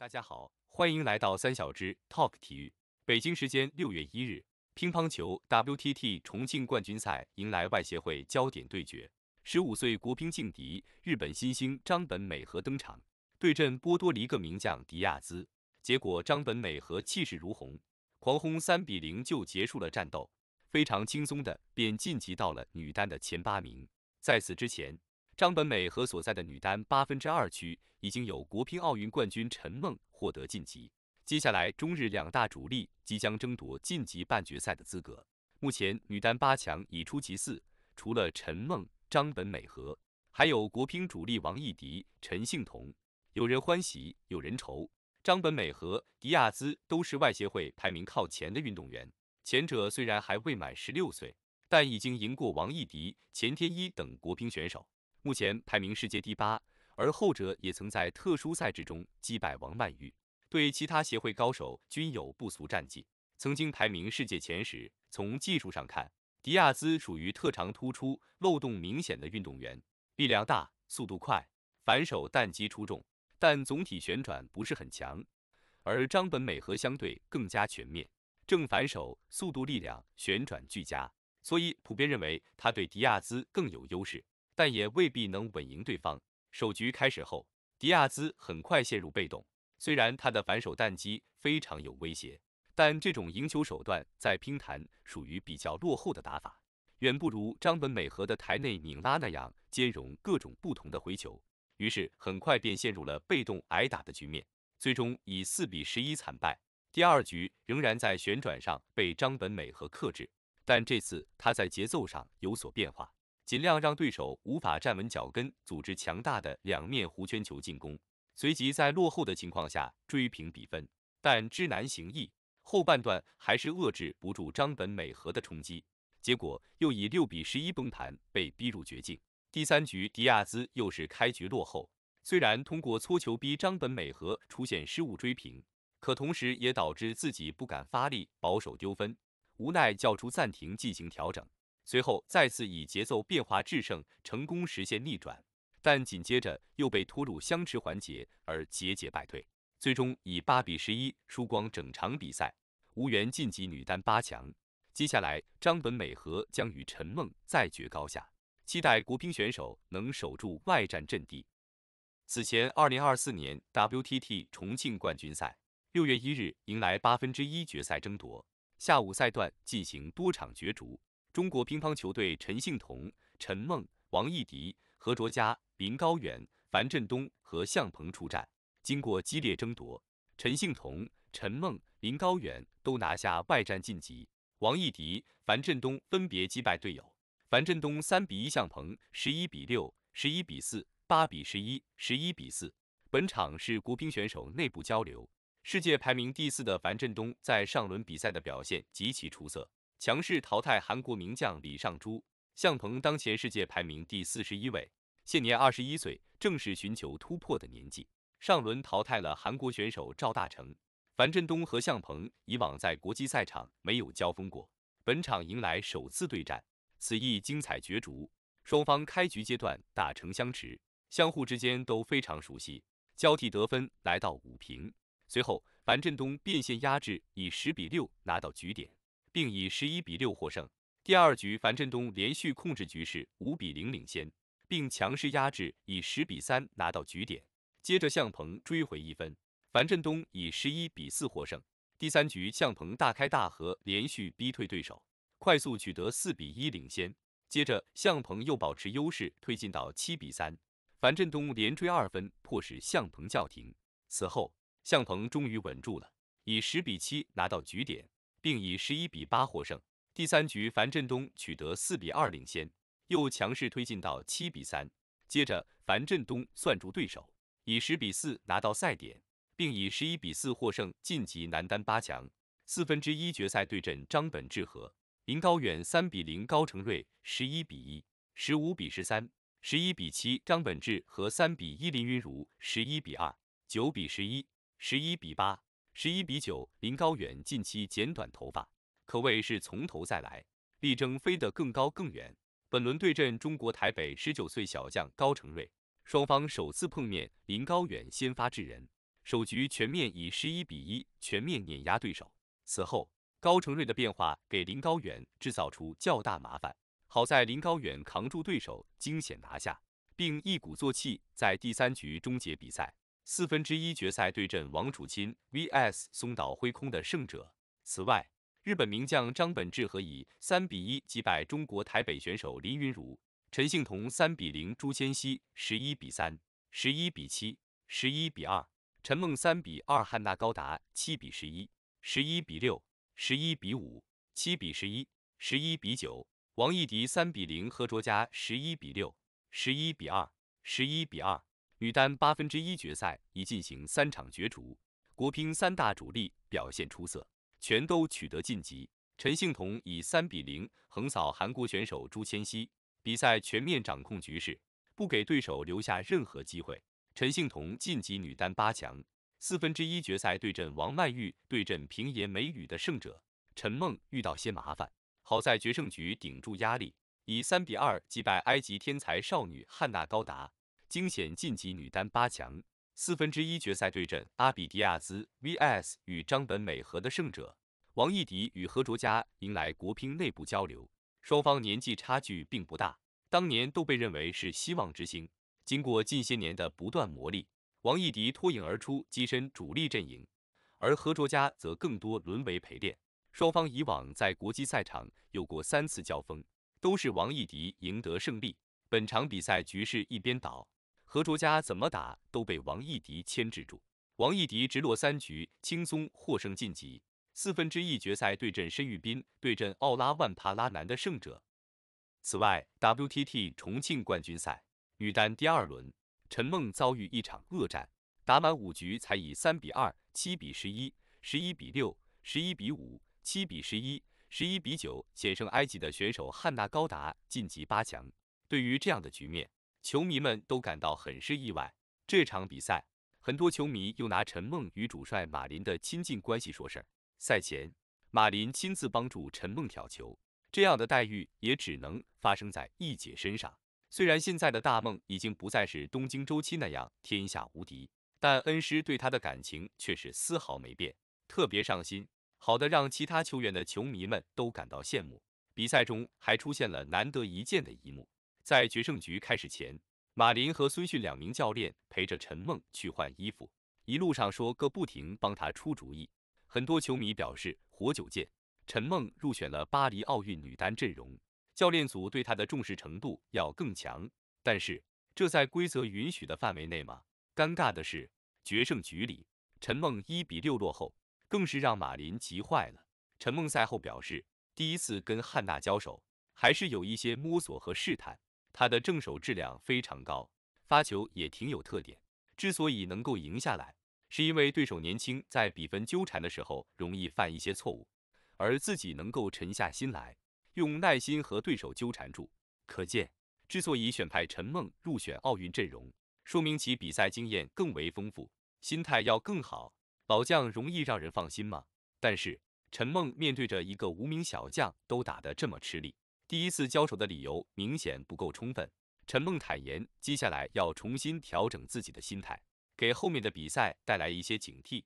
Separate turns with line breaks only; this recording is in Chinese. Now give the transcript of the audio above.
大家好，欢迎来到三小只 Talk 体育。北京时间六月一日，乒乓球 WTT 重庆冠军赛迎来外协会焦点对决，十五岁国乒劲敌日本新星张本美和登场，对阵波多黎各名将迪亚兹。结果张本美和气势如虹，狂轰三比零就结束了战斗，非常轻松的便晋级到了女单的前八名。在此之前，张本美和所在的女单八分之二区已经有国乒奥运冠军陈梦获得晋级，接下来中日两大主力即将争夺晋级半决赛的资格。目前女单八强已出其四，除了陈梦、张本美和，还有国乒主力王艺迪、陈幸同。有人欢喜，有人愁。张本美和、迪亚兹都是外协会排名靠前的运动员，前者虽然还未满十六岁，但已经赢过王艺迪、钱天一等国乒选手。目前排名世界第八，而后者也曾在特殊赛制中击败王曼玉，对其他协会高手均有不俗战绩，曾经排名世界前十。从技术上看，迪亚兹属于特长突出、漏洞明显的运动员，力量大、速度快，反手弹击出众，但总体旋转不是很强。而张本美和相对更加全面，正反手速度、力量、旋转俱佳，所以普遍认为他对迪亚兹更有优势。但也未必能稳赢对方。首局开始后，迪亚兹很快陷入被动。虽然他的反手弹击非常有威胁，但这种赢球手段在乒坛属于比较落后的打法，远不如张本美和的台内拧拉那样兼容各种不同的回球。于是很快便陷入了被动挨打的局面，最终以四比十一惨败。第二局仍然在旋转上被张本美和克制，但这次他在节奏上有所变化。尽量让对手无法站稳脚跟，组织强大的两面弧圈球进攻，随即在落后的情况下追平比分。但知难行易，后半段还是遏制不住张本美和的冲击，结果又以六比十一崩盘，被逼入绝境。第三局，迪亚兹又是开局落后，虽然通过搓球逼张本美和出现失误追平，可同时也导致自己不敢发力，保守丢分，无奈叫出暂停进行调整。随后再次以节奏变化制胜，成功实现逆转，但紧接着又被拖入相持环节而节节败退，最终以八比十一输光整场比赛，无缘晋级女单八强。接下来张本美和将与陈梦再决高下，期待国乒选手能守住外战阵地。此前，二零二四年 WTT 重庆冠军赛六月一日迎来八分之一决赛争夺，下午赛段进行多场角逐。中国乒乓球队陈幸同、陈梦、王艺迪、何卓佳、林高远、樊振东和向鹏出战。经过激烈争夺，陈幸同、陈梦、林高远都拿下外战晋级，王艺迪、樊振东分别击败队友。樊振东三比一向鹏，十一比六，十一比四，八比十一，十一比四。本场是国乒选手内部交流。世界排名第四的樊振东在上轮比赛的表现极其出色。强势淘汰韩国名将李尚洙，向鹏当前世界排名第四十一位，现年二十一岁，正是寻求突破的年纪。上轮淘汰了韩国选手赵大成，樊振东和向鹏以往在国际赛场没有交锋过，本场迎来首次对战，此役精彩角逐。双方开局阶段打成相持，相互之间都非常熟悉，交替得分来到五平。随后樊振东变线压制，以十比六拿到局点。并以十一比六获胜。第二局，樊振东连续控制局势，五比零领先，并强势压制，以十比三拿到局点。接着，向鹏追回一分，樊振东以十一比四获胜。第三局，向鹏大开大合，连续逼退对手，快速取得四比一领先。接着，向鹏又保持优势，推进到七比三。樊振东连追二分，迫使向鹏叫停。此后，向鹏终于稳住了，以十比七拿到局点。并以十一比八获胜。第三局，樊振东取得四比二领先，又强势推进到七比三。接着，樊振东算住对手，以十比四拿到赛点，并以十一比四获胜，晋级男单八强。四分之一决赛对阵张本智和、林高远。三比零，高成瑞，十一比一，十五比十三，十一比七。张本智和三比一林昀儒，十一比二，九比十一，十一比八。十一比九，林高远近期剪短头发，可谓是从头再来，力争飞得更高更远。本轮对阵中国台北十九岁小将高承瑞，双方首次碰面，林高远先发制人，首局全面以十一比一全面碾压对手。此后，高承瑞的变化给林高远制造出较大麻烦，好在林高远扛住对手惊险拿下，并一鼓作气在第三局终结比赛。四分之一决赛对阵王楚钦 vs 松岛辉空的胜者。此外，日本名将张本智和以三比一击败中国台北选手林昀儒，陈幸同三比零朱芊曦，十一比三，十一比七，十一比二，陈梦三比二汉娜高达七比十一，十一比六，十一比五，七比十一，十一比九，王艺迪三比零何卓佳，十一比六，十一比二，十一比二。女单八分之一决赛已进行三场角逐，国乒三大主力表现出色，全都取得晋级。陈幸同以三比零横扫韩国选手朱芊曦，比赛全面掌控局势，不给对手留下任何机会。陈幸同晋级女单八强，四分之一决赛对阵王曼玉，对阵平野美宇的胜者陈梦遇到些麻烦，好在决胜局顶住压力，以三比二击败埃及天才少女汉娜高达。惊险晋级女单八强，四分之一决赛对阵阿比迪亚兹 vs 与张本美和的胜者。王艺迪与何卓佳迎来国乒内部交流，双方年纪差距并不大，当年都被认为是希望之星。经过近些年的不断磨砺，王艺迪脱颖而出跻身主力阵营，而何卓佳则更多沦为陪练。双方以往在国际赛场有过三次交锋，都是王艺迪赢得胜利。本场比赛局势一边倒。何卓佳怎么打都被王艺迪牵制住，王艺迪直落三局轻松获胜晋级四分之一决赛，对阵申裕斌，对阵奥拉万帕拉南的胜者。此外，WTT 重庆冠军赛女单第二轮，陈梦遭遇一场恶战，打满五局才以三比二、七比十一、十一比六、十一比五、七比十一、十一比九险胜埃及的选手汉娜高达晋级八强。对于这样的局面。球迷们都感到很是意外。这场比赛，很多球迷又拿陈梦与主帅马林的亲近关系说事儿。赛前，马林亲自帮助陈梦挑球，这样的待遇也只能发生在一姐身上。虽然现在的大梦已经不再是东京周期那样天下无敌，但恩师对他的感情却是丝毫没变，特别上心，好的让其他球员的球迷们都感到羡慕。比赛中还出现了难得一见的一幕。在决胜局开始前，马林和孙训两名教练陪着陈梦去换衣服，一路上说个不停，帮他出主意。很多球迷表示“活久见”。陈梦入选了巴黎奥运女单阵容，教练组对她的重视程度要更强。但是，这在规则允许的范围内吗？尴尬的是，决胜局里，陈梦一比六落后，更是让马林急坏了。陈梦赛后表示，第一次跟汉娜交手，还是有一些摸索和试探。他的正手质量非常高，发球也挺有特点。之所以能够赢下来，是因为对手年轻，在比分纠缠的时候容易犯一些错误，而自己能够沉下心来，用耐心和对手纠缠住。可见，之所以选派陈梦入选奥运阵容，说明其比赛经验更为丰富，心态要更好。老将容易让人放心吗？但是陈梦面对着一个无名小将都打得这么吃力。第一次交手的理由明显不够充分，陈梦坦言，接下来要重新调整自己的心态，给后面的比赛带来一些警惕。